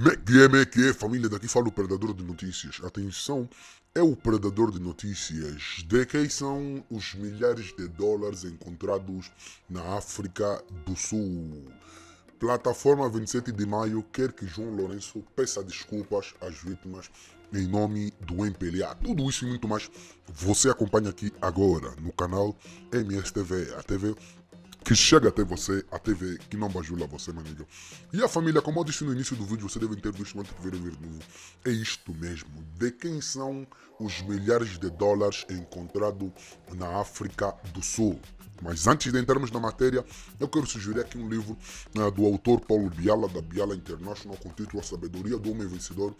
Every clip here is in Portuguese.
MQMQ, é família, daqui fala o predador de notícias. Atenção, é o predador de notícias. De quem são os milhares de dólares encontrados na África do Sul? Plataforma 27 de Maio quer que João Lourenço peça desculpas às vítimas em nome do MPLA. Tudo isso e muito mais você acompanha aqui agora no canal MSTV, a TV que chega até você, a TV que não bajula você, meu amigo. E a família, como eu disse no início do vídeo, você deve ter visto antes de ver o vídeo novo. É isto mesmo. De quem são os milhares de dólares encontrados na África do Sul? Mas antes de entrarmos na matéria, eu quero sugerir aqui um livro né, do autor Paulo Biala, da Biala International, com o título A Sabedoria do Homem Vencedor,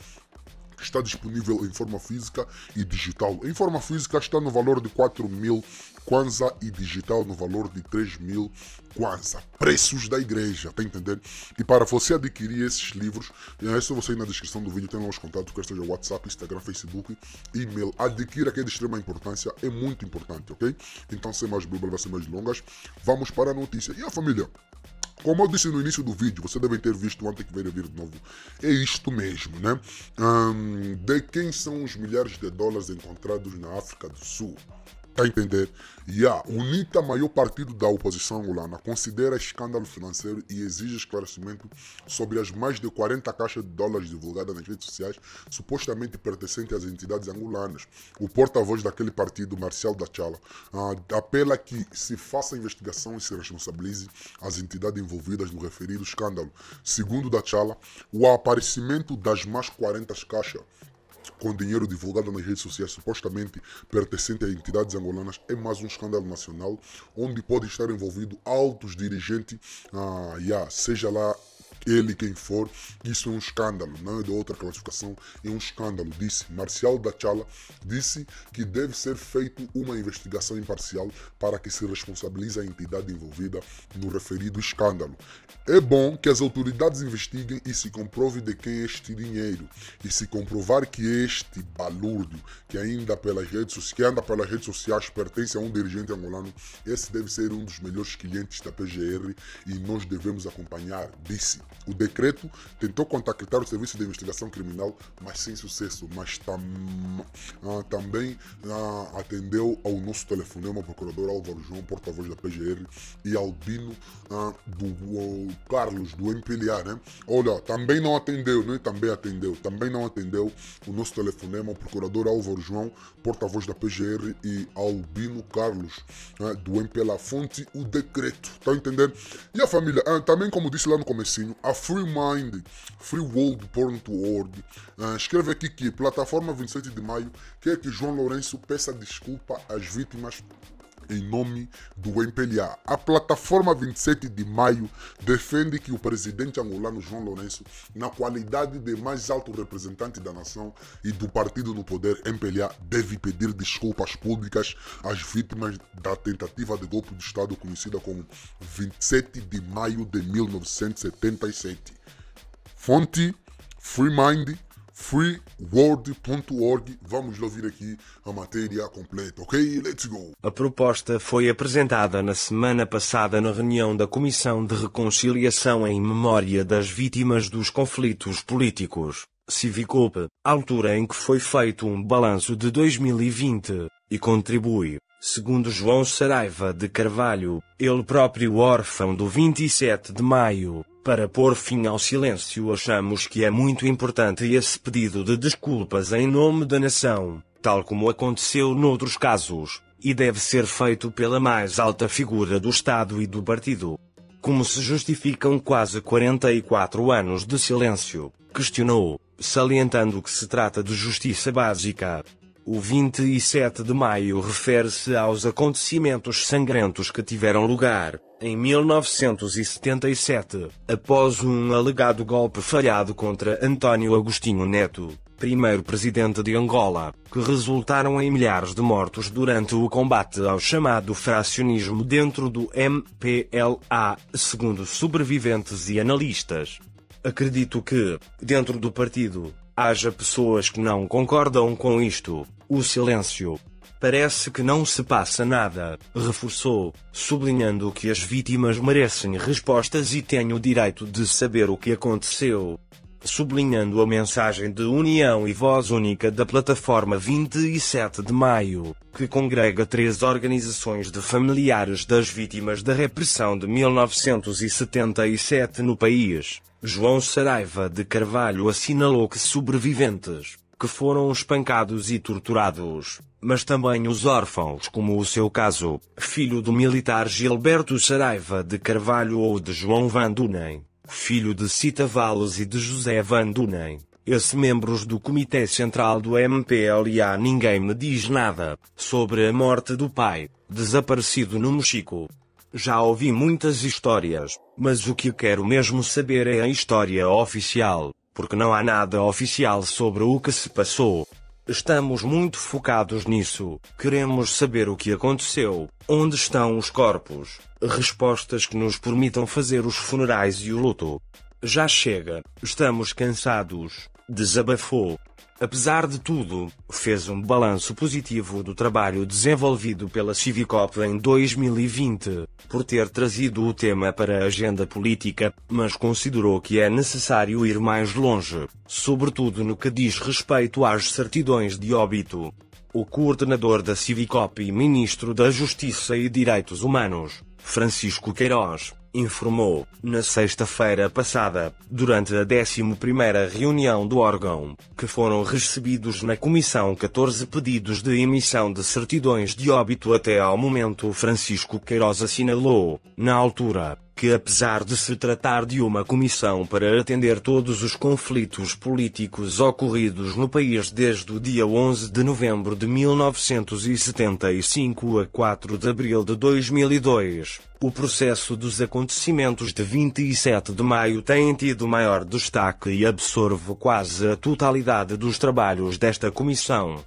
que está disponível em forma física e digital. Em forma física está no valor de 4 mil Kwanzaa e digital no valor de 3 mil Kwanzaa. Preços da igreja, tá entendendo? E para você adquirir esses livros, é só você ir na descrição do vídeo, tem lá os contatos, que seja WhatsApp, Instagram, Facebook, e-mail. Adquira que é de extrema importância, é muito importante, ok? Então, sem mais vai ser mais longas, vamos para a notícia. E a família? Como eu disse no início do vídeo, você deve ter visto antes que veio vir de novo. É isto mesmo, né? de quem são os milhares de dólares encontrados na África do Sul? Tá a entender? E a UNITA, maior partido da oposição angolana, considera escândalo financeiro e exige esclarecimento sobre as mais de 40 caixas de dólares divulgadas nas redes sociais, supostamente pertencentes às entidades angolanas. O porta-voz daquele partido, Marcial Dachala, ah, apela que se faça investigação e se responsabilize as entidades envolvidas no referido escândalo. Segundo Dachala, o aparecimento das mais 40 caixas com dinheiro divulgado nas redes sociais supostamente pertencente a entidades angolanas é mais um escândalo nacional onde pode estar envolvido altos dirigentes, ah, yeah, seja lá ele quem for, isso é um escândalo, não é de outra classificação, é um escândalo, disse Marcial Dachala, disse que deve ser feita uma investigação imparcial para que se responsabilize a entidade envolvida no referido escândalo. É bom que as autoridades investiguem e se comprove de quem é este dinheiro, e se comprovar que este balúrdio, que ainda pelas redes sociais, que anda pelas redes sociais, pertence a um dirigente angolano, esse deve ser um dos melhores clientes da PGR e nós devemos acompanhar, disse. O decreto tentou contactar o Serviço de Investigação Criminal, mas sem sucesso. Mas tam, ah, também ah, atendeu ao nosso telefonema o procurador Álvaro João, porta-voz da PGR, e Albino ah, do Carlos, do MPLA, né? Olha, também não atendeu, né? Também atendeu. Também não atendeu o nosso telefonema o procurador Álvaro João, porta-voz da PGR, e Albino Carlos, né? do MPLA. Fonte, o decreto. Tá entendendo? E a família, ah, também como disse lá no comecinho, a FreeMind, freeworldporn.org. Uh, ah, escreve aqui que plataforma 27 de maio quer que João Lourenço peça desculpa às vítimas em nome do MPLA. A plataforma 27 de maio defende que o presidente angolano João Lourenço, na qualidade de mais alto representante da nação e do partido no poder MPLA, deve pedir desculpas públicas às vítimas da tentativa de golpe de Estado conhecida como 27 de maio de 1977. Fonte Free Mind freeworld.org. Vamos ouvir aqui a matéria completa, ok? Let's go! A proposta foi apresentada na semana passada na reunião da Comissão de Reconciliação em Memória das Vítimas dos Conflitos Políticos. Civicup, altura em que foi feito um balanço de 2020, e contribui, segundo João Saraiva de Carvalho, ele próprio órfão do 27 de maio, para pôr fim ao silêncio, achamos que é muito importante esse pedido de desculpas em nome da nação, tal como aconteceu noutros casos, e deve ser feito pela mais alta figura do Estado e do partido. Como se justificam quase 44 anos de silêncio? Questionou, salientando que se trata de justiça básica, o 27 de maio refere-se aos acontecimentos sangrentos que tiveram lugar, em 1977, após um alegado golpe falhado contra António Agostinho Neto, primeiro presidente de Angola, que resultaram em milhares de mortos durante o combate ao chamado fracionismo dentro do MPLA, segundo sobreviventes e analistas. Acredito que, dentro do partido, haja pessoas que não concordam com isto, o silêncio. Parece que não se passa nada, reforçou, sublinhando que as vítimas merecem respostas e têm o direito de saber o que aconteceu. Sublinhando a mensagem de união e voz única da plataforma 27 de maio, que congrega três organizações de familiares das vítimas da repressão de 1977 no país, João Saraiva de Carvalho assinalou que sobreviventes que foram espancados e torturados, mas também os órfãos, como o seu caso, filho do militar Gilberto Saraiva de Carvalho ou de João Van Dunen, filho de Cita Valles e de José Van Dunen. Esses membros do Comitê Central do MPLA ninguém me diz nada sobre a morte do pai, desaparecido no México. Já ouvi muitas histórias, mas o que quero mesmo saber é a história oficial porque não há nada oficial sobre o que se passou. Estamos muito focados nisso. Queremos saber o que aconteceu, onde estão os corpos, respostas que nos permitam fazer os funerais e o luto. Já chega, estamos cansados, desabafou apesar de tudo, fez um balanço positivo do trabalho desenvolvido pela Civicop em 2020, por ter trazido o tema para a agenda política, mas considerou que é necessário ir mais longe, sobretudo no que diz respeito às certidões de óbito. O coordenador da Civicop e ministro da Justiça e Direitos Humanos, Francisco Queiroz, informou, na sexta-feira passada, durante a 11ª reunião do órgão, que foram recebidos na comissão 14 pedidos de emissão de certidões de óbito até ao momento Francisco Queiroz assinalou, na altura, que apesar de se tratar de uma comissão para atender todos os conflitos políticos ocorridos no país desde o dia 11 de novembro de 1975 a 4 de abril de 2002, o processo dos acontecimentos de 27 de maio tem tido maior destaque e absorve quase a totalidade dos trabalhos desta comissão.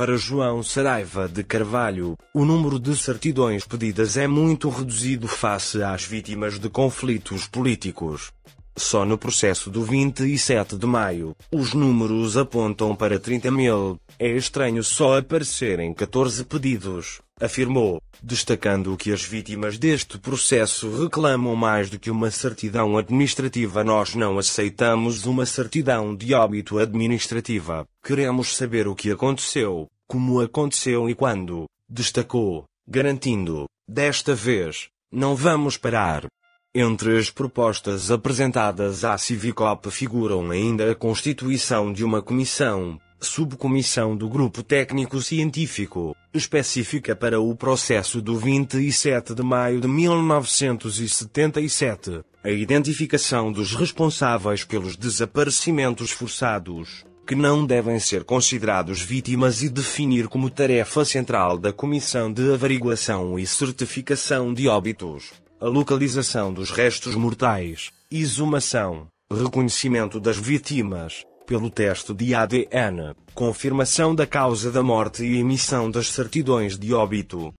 Para João Saraiva de Carvalho, o número de certidões pedidas é muito reduzido face às vítimas de conflitos políticos. Só no processo do 27 de maio, os números apontam para 30 mil. É estranho só aparecerem 14 pedidos, afirmou, destacando que as vítimas deste processo reclamam mais do que uma certidão administrativa. Nós não aceitamos uma certidão de óbito administrativa. Queremos saber o que aconteceu, como aconteceu e quando, destacou, garantindo, desta vez, não vamos parar. Entre as propostas apresentadas à Civicop figuram ainda a constituição de uma comissão, subcomissão do Grupo Técnico Científico, específica para o processo do 27 de maio de 1977, a identificação dos responsáveis pelos desaparecimentos forçados, que não devem ser considerados vítimas e definir como tarefa central da Comissão de Averiguação e Certificação de Óbitos a localização dos restos mortais, exumação, reconhecimento das vítimas, pelo teste de ADN, confirmação da causa da morte e emissão das certidões de óbito.